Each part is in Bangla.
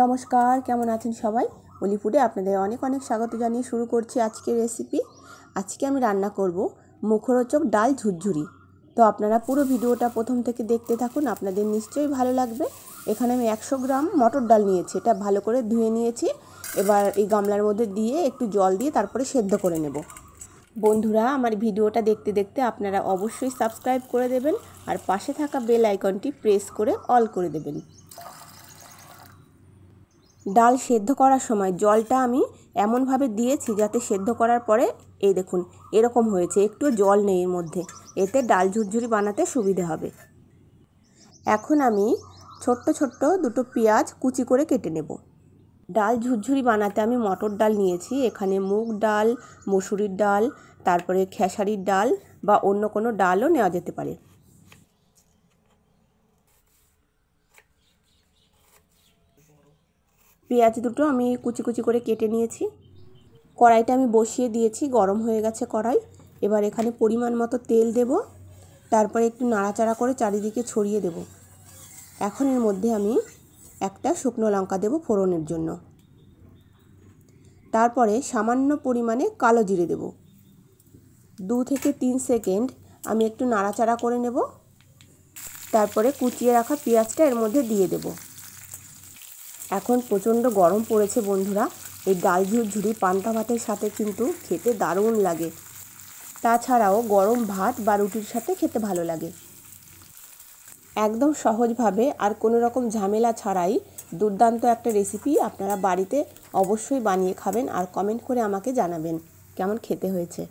নমস্কার কেমন আছেন সবাই অলিপুরে আপনাদের অনেক অনেক স্বাগত জানিয়ে শুরু করছি আজকের রেসিপি আজকে আমি রান্না করব মুখরোচক ডাল ঝুরঝুরি তো আপনারা পুরো ভিডিওটা প্রথম থেকে দেখতে থাকুন আপনাদের নিশ্চয়ই ভালো লাগবে এখানে আমি একশো গ্রাম মটর ডাল নিয়েছি এটা ভালো করে ধুয়ে নিয়েছি এবার এই গামলার মধ্যে দিয়ে একটু জল দিয়ে তারপরে সেদ্ধ করে নেব বন্ধুরা আমার ভিডিওটা দেখতে দেখতে আপনারা অবশ্যই সাবস্ক্রাইব করে দেবেন আর পাশে থাকা বেল আইকনটি প্রেস করে অল করে দেবেন ডাল সেদ্ধ করার সময় জলটা আমি এমনভাবে দিয়েছি যাতে সেদ্ধ করার পরে এই দেখুন এরকম হয়েছে একটু জল নেই এর মধ্যে এতে ডাল ঝুরঝুরি বানাতে সুবিধে হবে এখন আমি ছোট্ট ছোট্ট দুটো পেঁয়াজ কুচি করে কেটে নেব ডাল ঝুরঝুরি বানাতে আমি মটর ডাল নিয়েছি এখানে মুগ ডাল মসুরির ডাল তারপরে খেসারির ডাল বা অন্য কোনো ডালও নেওয়া যেতে পারে পেঁয়াজ দুটো আমি কুচি কুচি করে কেটে নিয়েছি কড়াইটা আমি বসিয়ে দিয়েছি গরম হয়ে গেছে কড়াই এবার এখানে পরিমাণ মতো তেল দেব তারপরে একটু নাড়াচাড়া করে চারিদিকে ছড়িয়ে দেব এখন এর মধ্যে আমি একটা শুকনো লঙ্কা দেব ফোড়নের জন্য তারপরে সামান্য পরিমাণে কালো জিরে দেব দু থেকে তিন সেকেন্ড আমি একটু নাড়াচাড়া করে নেব তারপরে কুচিয়ে রাখা পেঁয়াজটা এর মধ্যে দিয়ে দেবো এখন প্রচণ্ড গরম পড়েছে বন্ধুরা এই ডাল ঝুড়ি পান্তা ভাতের সাথে কিন্তু খেতে দারুণ লাগে তাছাড়াও গরম ভাত বা রুটির সাথে খেতে ভালো লাগে একদম সহজভাবে আর কোনো রকম ঝামেলা ছাড়াই দুর্দান্ত একটা রেসিপি আপনারা বাড়িতে অবশ্যই বানিয়ে খাবেন আর কমেন্ট করে আমাকে জানাবেন কেমন খেতে হয়েছে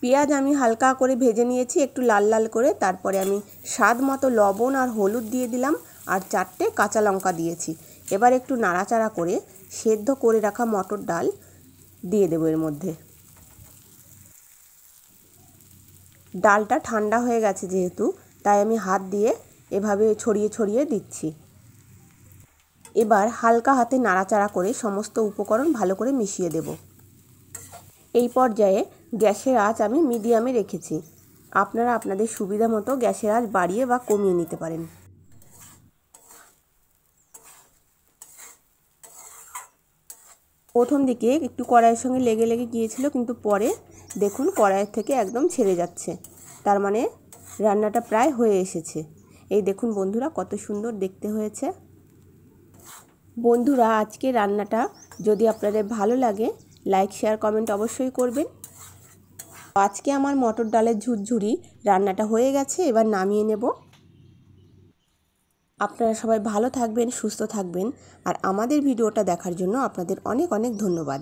পেঁয়াজ আমি হালকা করে ভেজে নিয়েছি একটু লাল লাল করে তারপরে আমি স্বাদ মতো লবণ আর হলুদ দিয়ে দিলাম আর চারটে কাঁচা লঙ্কা দিয়েছি এবার একটু নাড়াচাড়া করে সেদ্ধ করে রাখা মটর ডাল দিয়ে দেবো এর মধ্যে ডালটা ঠান্ডা হয়ে গেছে যেহেতু তাই আমি হাত দিয়ে এভাবে ছড়িয়ে ছড়িয়ে দিচ্ছি এবার হালকা হাতে নাড়াচাড়া করে সমস্ত উপকরণ ভালো করে মিশিয়ে দেব এই পর্যায়ে গ্যাসের আঁচ আমি মিডিয়ামে রেখেছি আপনারা আপনাদের সুবিধা মতো গ্যাসের আঁচ বাড়িয়ে বা কমিয়ে নিতে পারেন প্রথম দিকে একটু কড়াইয়ের সঙ্গে লেগে লেগে গিয়েছিল কিন্তু পরে দেখুন কড়াইয়ের থেকে একদম ছেড়ে যাচ্ছে তার মানে রান্নাটা প্রায় হয়ে এসেছে এই দেখুন বন্ধুরা কত সুন্দর দেখতে হয়েছে বন্ধুরা আজকে রান্নাটা যদি আপনাদের ভালো লাগে লাইক শেয়ার কমেন্ট অবশ্যই করবেন আজকে আমার মটর ডালের ঝুরঝুরি রান্নাটা হয়ে গেছে এবার নামিয়ে নেব আপনারা সবাই ভালো থাকবেন সুস্থ থাকবেন আর আমাদের ভিডিওটা দেখার জন্য আপনাদের অনেক অনেক ধন্যবাদ